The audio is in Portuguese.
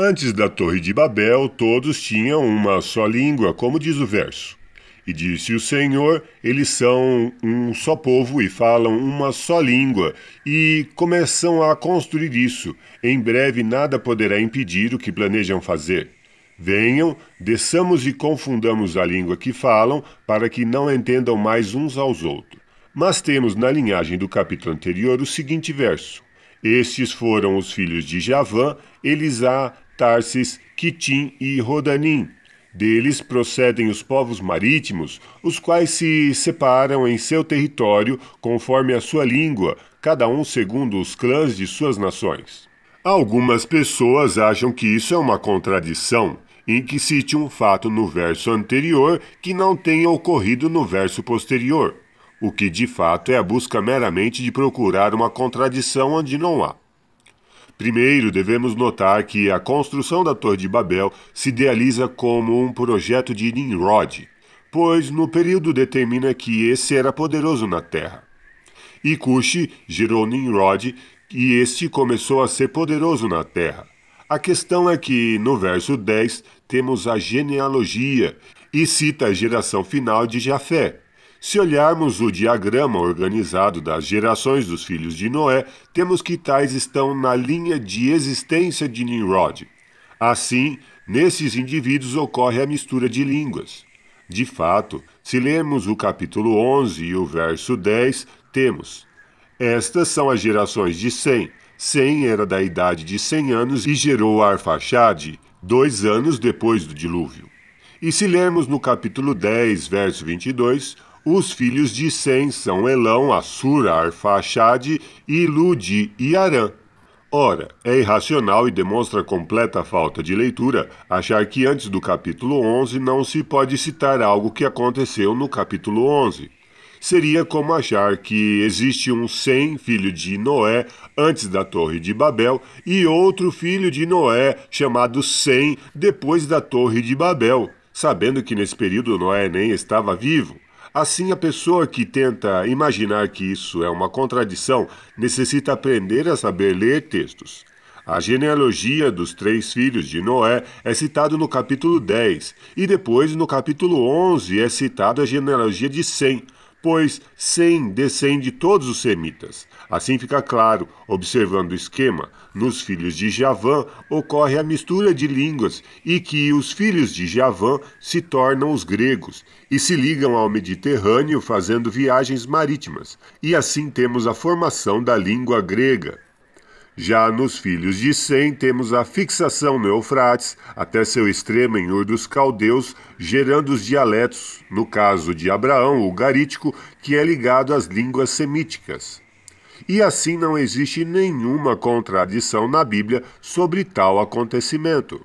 Antes da Torre de Babel, todos tinham uma só língua, como diz o verso. E disse o Senhor: Eles são um só povo e falam uma só língua, e começam a construir isso. Em breve nada poderá impedir o que planejam fazer. Venham, desçamos e confundamos a língua que falam, para que não entendam mais uns aos outros. Mas temos na linhagem do capítulo anterior o seguinte verso: Estes foram os filhos de Javã, a Tarsis, Quitim e Rodanim. Deles procedem os povos marítimos, os quais se separam em seu território conforme a sua língua, cada um segundo os clãs de suas nações. Algumas pessoas acham que isso é uma contradição, em que cite um fato no verso anterior que não tenha ocorrido no verso posterior, o que de fato é a busca meramente de procurar uma contradição onde não há. Primeiro, devemos notar que a construção da Torre de Babel se idealiza como um projeto de Nimrod, pois no período determina que esse era poderoso na terra. E Cush gerou Nimrod e este começou a ser poderoso na terra. A questão é que no verso 10 temos a genealogia e cita a geração final de Jafé, se olharmos o diagrama organizado das gerações dos filhos de Noé, temos que tais estão na linha de existência de Nimrod. Assim, nesses indivíduos ocorre a mistura de línguas. De fato, se lermos o capítulo 11 e o verso 10, temos: Estas são as gerações de Sem. Sem era da idade de 100 anos e gerou Arfaxade dois anos depois do dilúvio. E se lermos no capítulo 10, verso 22, os filhos de Sem são Elão, Assur, Arfaxade, Iludi e Arã. Ora, é irracional e demonstra completa falta de leitura achar que antes do capítulo 11 não se pode citar algo que aconteceu no capítulo 11. Seria como achar que existe um Sem, filho de Noé, antes da Torre de Babel, e outro filho de Noé, chamado Sem, depois da Torre de Babel, sabendo que nesse período Noé nem estava vivo. Assim, a pessoa que tenta imaginar que isso é uma contradição necessita aprender a saber ler textos. A genealogia dos três filhos de Noé é citado no capítulo 10 e depois no capítulo 11 é citada a genealogia de Sem, pois Sem descende todos os semitas. Assim fica claro, observando o esquema, nos filhos de Javã ocorre a mistura de línguas e que os filhos de Javã se tornam os gregos e se ligam ao Mediterrâneo fazendo viagens marítimas. E assim temos a formação da língua grega. Já nos filhos de Sem, temos a fixação no Eufrates, até seu extremo em Ur dos Caldeus, gerando os dialetos, no caso de Abraão, o garítico, que é ligado às línguas semíticas. E assim não existe nenhuma contradição na Bíblia sobre tal acontecimento.